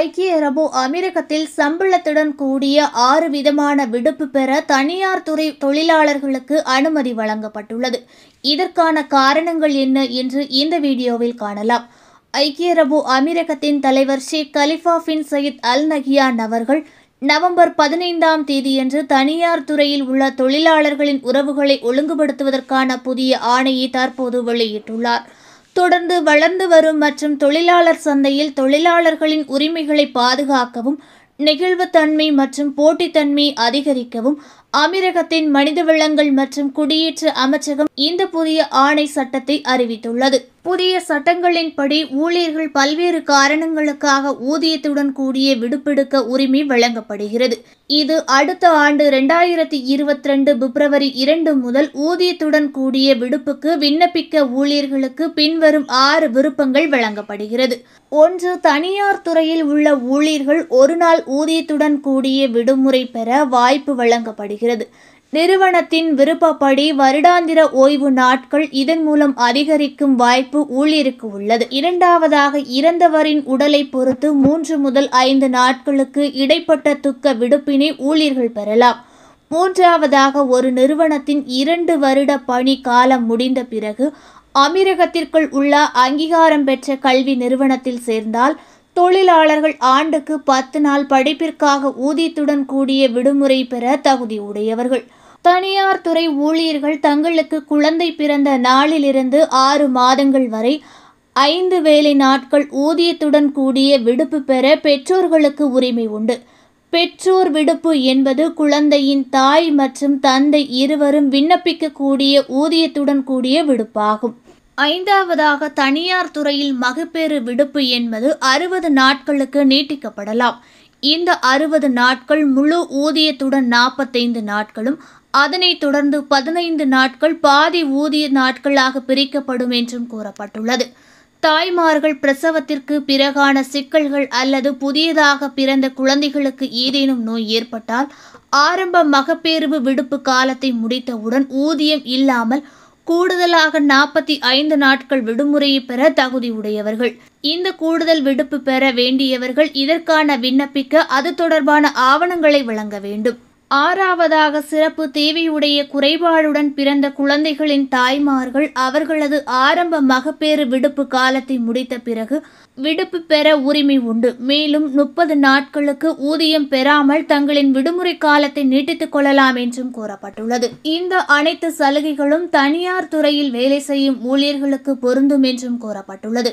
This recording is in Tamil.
ஐக்கிய அரபு அமீரகத்தில் சம்பளத்துடன் கூடிய ஆறு விதமான விடுப்பு பெற தனியார் துறை தொழிலாளர்களுக்கு அனுமதி வழங்கப்பட்டுள்ளது இதற்கான காரணங்கள் என்ன என்று இந்த வீடியோவில் காணலாம் ஐக்கிய அரபு அமீரகத்தின் தலைவர் Sheikh Khalifa bin Zayed Al Nahyan அவர்கள் நவம்பர் பதினைந்தாம் தேதியன்று தனியார் துறையில் உள்ள தொழிலாளர்களின் உறவுகளை ஒழுங்குபடுத்துவதற்கான புதிய ஆணையை தற்போது வெளியிட்டுள்ளார் தொடர்ந்து வளர்ந்து வரும் மற்றும் தொழிலாளர் சந்தையில் தொழிலாளர்களின் உரிமைகளை பாதுகாக்கவும் நெகிழ்வுத்தன்மை மற்றும் போட்டித்தன்மை அதிகரிக்கவும் அமீரகத்தின் மனித வளங்கள் மற்றும் குடியேற்ற அமைச்சகம் இந்த புதிய ஆணை சட்டத்தை அறிவித்துள்ளது புதிய சட்டங்களின்படி ஊழியர்கள் பல்வேறு காரணங்களுக்காக ஊதியத்துடன் கூடிய விடுப்பெடுக்க உரிமை வழங்கப்படுகிறது இது அடுத்த ஆண்டு இரண்டாயிரத்தி இருபத்தி ரெண்டு பிப்ரவரி இரண்டு முதல் ஊதியத்துடன் கூடிய விடுப்புக்கு விண்ணப்பிக்க ஊழியர்களுக்கு பின்வரும் ஆறு விருப்பங்கள் வழங்கப்படுகிறது ஒன்று தனியார் துறையில் உள்ள ஊழியர்கள் ஒரு நாள் ஊதியத்துடன் கூடிய விடுமுறை பெற வாய்ப்பு வழங்கப்படுகிறது வருகிறது நிறுவனத்தின் விருப்பப்படி வருடாந்திர ஓய்வு நாட்கள் இதன் மூலம் அதிகரிக்கும் வாய்ப்பு ஊழியருக்கு உள்ளது இரண்டாவதாக இறந்தவரின் உடலை பொறுத்து மூன்று முதல் ஐந்து நாட்களுக்கு இடைப்பட்ட துக்க விடுப்பினை ஊழியர்கள் பெறலாம் மூன்றாவதாக ஒரு நிறுவனத்தின் இரண்டு வருட பணி காலம் முடிந்த பிறகு அமீரகத்திற்குள் உள்ள அங்கீகாரம் பெற்ற கல்வி நிறுவனத்தில் சேர்ந்தால் தொழிலாளர்கள் ஆண்டுக்கு பத்து நாள் படிப்பிற்காக ஊதியத்துடன் கூடிய விடுமுறை பெற தகுதி உடையவர்கள் தனியார் துறை ஊழியர்கள் தங்களுக்கு குழந்தை பிறந்த நாளிலிருந்து ஆறு மாதங்கள் வரை ஐந்து வேலை நாட்கள் ஊதியத்துடன் கூடிய விடுப்பு பெற பெற்றோர்களுக்கு உரிமை உண்டு பெற்றோர் விடுப்பு என்பது குழந்தையின் தாய் மற்றும் தந்தை இருவரும் விண்ணப்பிக்கக்கூடிய ஊதியத்துடன் கூடிய விடுப்பாகும் ஐந்தாவதாக தனியார் துறையில் மகப்பேறு விடுப்பு என்பது அறுபது நாட்களுக்கு நீட்டிக்கப்படலாம் இந்த அறுபது நாட்கள் முழு ஊதியத்துடன் நாற்பத்தைந்து நாட்களும் அதனைத் தொடர்ந்து பதினைந்து நாட்கள் பாதி ஊதிய நாட்களாக பிரிக்கப்படும் என்றும் கூறப்பட்டுள்ளது தாய்மார்கள் பிரசவத்திற்கு பிறகான சிக்கல்கள் அல்லது புதியதாக பிறந்த குழந்தைகளுக்கு ஏதேனும் நோய் ஏற்பட்டால் ஆரம்ப மகப்பேறு விடுப்பு காலத்தை முடித்தவுடன் ஊதியம் இல்லாமல் கூடுதலாக நாற்பத்தி ஐந்து நாட்கள் விடுமுறையை பெற தகுதி உடையவர்கள் இந்த கூடுதல் விடுப்பு பெற வேண்டியவர்கள் இதற்கான விண்ணப்பிக்க அது தொடர்பான ஆவணங்களை வழங்க வேண்டும் ஆறாவதாக சிறப்பு தேவையுடைய குறைபாடுடன் பிறந்த குழந்தைகளின் தாய்மார்கள் அவர்களது ஆரம்ப மகப்பேறு விடுப்பு காலத்தை முடித்த பிறகு விடுப்பு பெற உரிமை உண்டு மேலும் முப்பது நாட்களுக்கு ஊதியம் பெறாமல் தங்களின் விடுமுறை காலத்தை நீட்டித்துக் கொள்ளலாம் என்றும் கூறப்பட்டுள்ளது இந்த அனைத்து சலுகைகளும் தனியார் துறையில் வேலை செய்யும் ஊழியர்களுக்கு பொருந்தும் என்றும் கூறப்பட்டுள்ளது